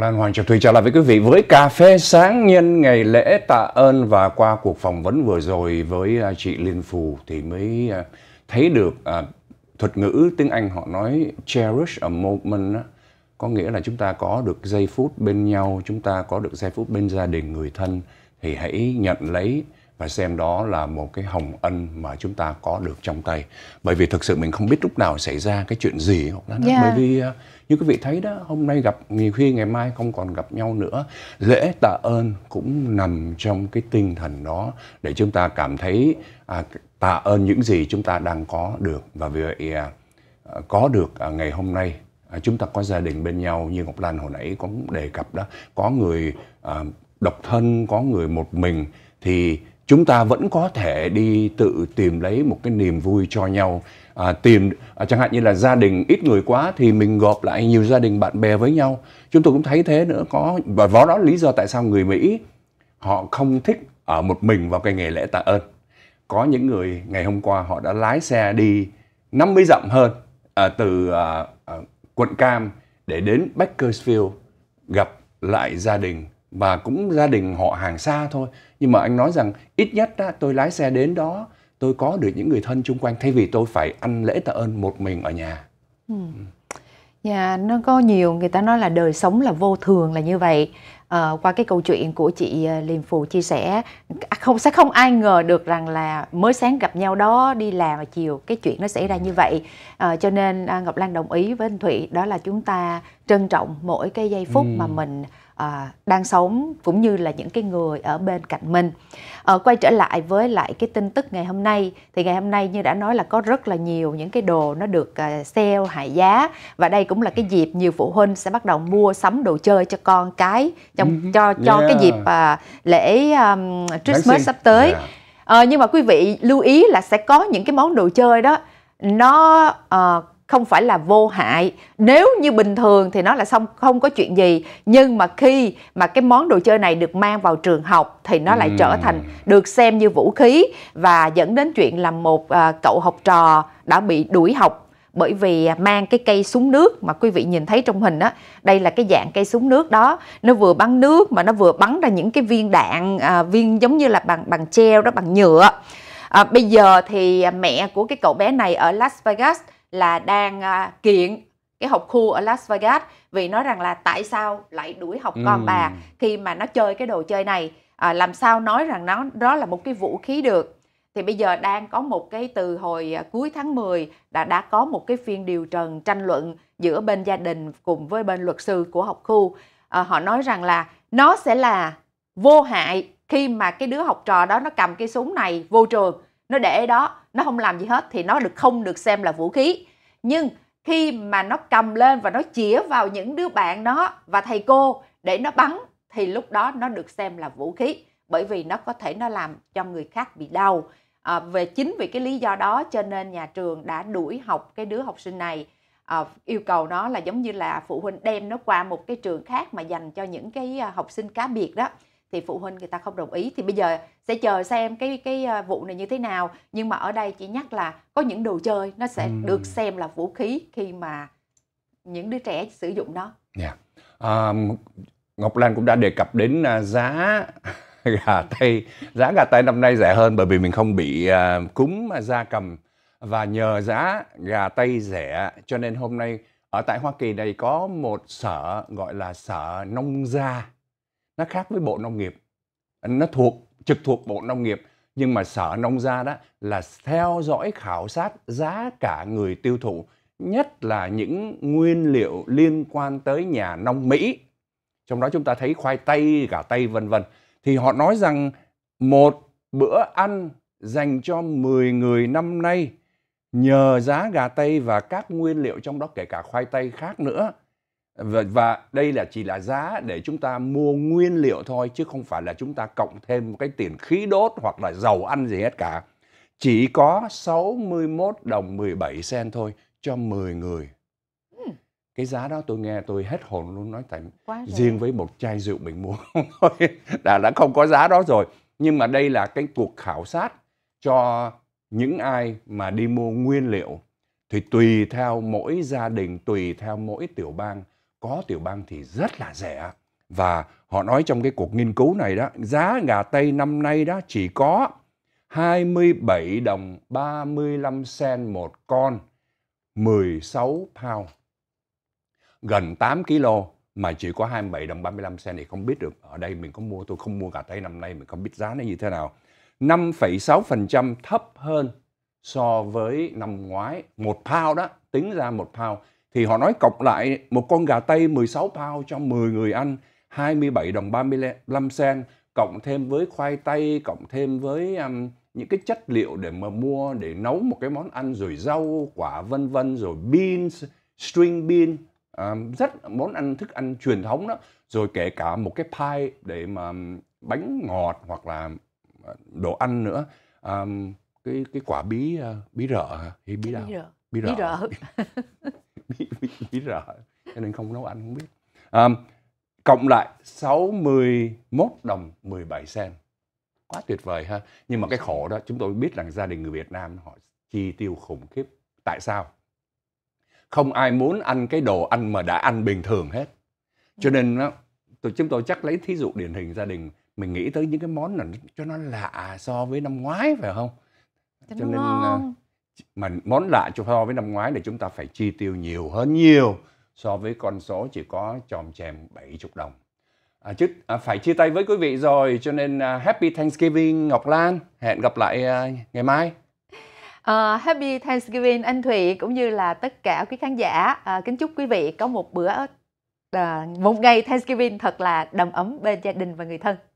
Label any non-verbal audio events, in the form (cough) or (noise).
Lan Hoàng chào Thùy chào lại với quý vị với cà phê sáng nhân ngày lễ tạ ơn và qua cuộc phỏng vấn vừa rồi với à, chị Liên Phù thì mới à, thấy được à, thuật ngữ tiếng Anh họ nói cherish a moment có nghĩa là chúng ta có được giây phút bên nhau, chúng ta có được giây phút bên gia đình người thân thì hãy nhận lấy và xem đó là một cái hồng ân mà chúng ta có được trong tay bởi vì thực sự mình không biết lúc nào xảy ra cái chuyện gì yeah. Dạ. bởi vì à, như quý vị thấy đó hôm nay gặp nhiều khi ngày mai không còn gặp nhau nữa lễ tạ ơn cũng nằm trong cái tinh thần đó để chúng ta cảm thấy à, tạ ơn những gì chúng ta đang có được và vì vậy à, có được à, ngày hôm nay à, chúng ta có gia đình bên nhau như ngọc lan hồi nãy cũng đề cập đó có người à, độc thân có người một mình thì chúng ta vẫn có thể đi tự tìm lấy một cái niềm vui cho nhau à, tìm à, chẳng hạn như là gia đình ít người quá thì mình gộp lại nhiều gia đình bạn bè với nhau chúng tôi cũng thấy thế nữa có và đó đó lý do tại sao người mỹ họ không thích ở một mình vào cái nghề lễ tạ ơn có những người ngày hôm qua họ đã lái xe đi 50 dặm hơn à, từ à, à, quận cam để đến Bakersfield gặp lại gia đình và cũng gia đình họ hàng xa thôi nhưng mà anh nói rằng ít nhất á, tôi lái xe đến đó tôi có được những người thân chung quanh thay vì tôi phải ăn lễ tạ ơn một mình ở nhà ừ. Dạ, nó có nhiều người ta nói là đời sống là vô thường là như vậy. À, qua cái câu chuyện của chị ờ, Liêm Phù chia sẻ, à, không sẽ không ai ngờ được rằng là mới sáng gặp nhau đó đi làm và chiều cái chuyện nó xảy ra như vậy. À, cho nên à, Ngọc Lan đồng ý với anh Thụy đó là chúng ta trân trọng mỗi cái giây phút ừ. mà mình à, đang sống cũng như là những cái người ở bên cạnh mình à, quay trở lại với lại cái tin tức ngày hôm nay thì ngày hôm nay như đã nói là có rất là nhiều những cái đồ nó được à, sale hạ giá và đây cũng là cái dịp nhiều phụ huynh sẽ bắt đầu mua sắm đồ chơi cho con cái trong mm-hmm. cho cho yeah. cái dịp à, lễ um, Christmas sắp tới yeah. à, nhưng mà quý vị lưu ý là sẽ có những cái món đồ chơi đó nó uh, không phải là vô hại nếu như bình thường thì nó là xong không có chuyện gì nhưng mà khi mà cái món đồ chơi này được mang vào trường học thì nó lại trở thành được xem như vũ khí và dẫn đến chuyện là một à, cậu học trò đã bị đuổi học bởi vì mang cái cây súng nước mà quý vị nhìn thấy trong hình á đây là cái dạng cây súng nước đó nó vừa bắn nước mà nó vừa bắn ra những cái viên đạn à, viên giống như là bằng bằng treo đó bằng nhựa à, bây giờ thì mẹ của cái cậu bé này ở Las Vegas là đang à, kiện cái học khu ở Las Vegas vì nói rằng là tại sao lại đuổi học ừ. con bà khi mà nó chơi cái đồ chơi này à, làm sao nói rằng nó đó là một cái vũ khí được thì bây giờ đang có một cái từ hồi à, cuối tháng 10 đã đã có một cái phiên điều trần tranh luận giữa bên gia đình cùng với bên luật sư của học khu à, họ nói rằng là nó sẽ là vô hại khi mà cái đứa học trò đó nó cầm cái súng này vô trường nó để đó nó không làm gì hết thì nó được không được xem là vũ khí nhưng khi mà nó cầm lên và nó chĩa vào những đứa bạn nó và thầy cô để nó bắn thì lúc đó nó được xem là vũ khí bởi vì nó có thể nó làm cho người khác bị đau à, về chính vì cái lý do đó cho nên nhà trường đã đuổi học cái đứa học sinh này à, yêu cầu nó là giống như là phụ huynh đem nó qua một cái trường khác mà dành cho những cái à, học sinh cá biệt đó thì phụ huynh người ta không đồng ý thì bây giờ sẽ chờ xem cái cái à, vụ này như thế nào nhưng mà ở đây chỉ nhắc là có những đồ chơi nó sẽ ừ. được xem là vũ khí khi mà những đứa trẻ sử dụng nó. Yeah. Dạ. À, Ngọc Lan cũng đã đề cập đến à, giá (laughs) gà tây giá gà tây năm nay rẻ hơn bởi vì mình không bị uh, cúm da cầm và nhờ giá gà tây rẻ cho nên hôm nay ở tại Hoa Kỳ đây có một sở gọi là sở nông gia nó khác với bộ nông nghiệp nó thuộc trực thuộc bộ nông nghiệp nhưng mà sở nông gia đó là theo dõi khảo sát giá cả người tiêu thụ nhất là những nguyên liệu liên quan tới nhà nông Mỹ trong đó chúng ta thấy khoai tây gà tây vân vân thì họ nói rằng một bữa ăn dành cho 10 người năm nay nhờ giá gà tây và các nguyên liệu trong đó kể cả khoai tây khác nữa và, và đây là chỉ là giá để chúng ta mua nguyên liệu thôi chứ không phải là chúng ta cộng thêm một cái tiền khí đốt hoặc là dầu ăn gì hết cả. Chỉ có 61 đồng 17 sen thôi cho 10 người. Hmm. Cái giá đó tôi nghe tôi hết hồn luôn nói tại riêng với một chai rượu mình mua thôi (laughs) đã đã không có giá đó rồi. Nhưng mà đây là cái cuộc khảo sát cho những ai mà đi mua nguyên liệu thì tùy theo mỗi gia đình, tùy theo mỗi tiểu bang có tiểu bang thì rất là rẻ và họ nói trong cái cuộc nghiên cứu này đó giá gà tây năm nay đó chỉ có 27 đồng 35 sen một con 16 pound gần 8 kg mà chỉ có 27 đồng 35 sen thì không biết được ở đây mình có mua tôi không mua gà tây năm nay mình không biết giá nó như thế nào 5,6% thấp hơn so với năm ngoái một pound đó tính ra một pound thì họ nói cộng lại một con gà Tây 16 pound cho 10 người ăn 27 đồng 35 sen cộng thêm với khoai tây cộng thêm với um, những cái chất liệu để mà mua để nấu một cái món ăn rồi rau quả vân vân rồi beans string bean um, rất món ăn thức ăn truyền thống đó rồi kể cả một cái pie để mà um, bánh ngọt hoặc là uh, đồ ăn nữa um, cái cái quả bí uh, bí rợ hay bí đào bí rợ bí rợ, bí (laughs) rợ. (laughs) bí rợ cho nên không nấu ăn không biết à, cộng lại 61 đồng 17 sen quá tuyệt vời ha nhưng mà cái khổ đó chúng tôi biết rằng gia đình người Việt Nam họ chi tiêu khủng khiếp tại sao không ai muốn ăn cái đồ ăn mà đã ăn bình thường hết cho nên đó, tôi chúng tôi chắc lấy thí dụ điển hình gia đình mình nghĩ tới những cái món là cho nó lạ so với năm ngoái phải không cho, cho nên ngon. Ờ, mà món lạ cho so với năm ngoái là chúng ta phải chi tiêu nhiều hơn nhiều so với con số chỉ có chòm chèm 70 đồng. À, chứ à, phải chia tay với quý vị rồi cho nên à, happy Thanksgiving Ngọc Lan hẹn gặp lại à, ngày mai. Uh, happy Thanksgiving anh Thụy cũng như là tất cả quý khán giả uh, kính chúc quý vị có một bữa uh, một ngày Thanksgiving thật là đầm ấm bên gia đình và người thân.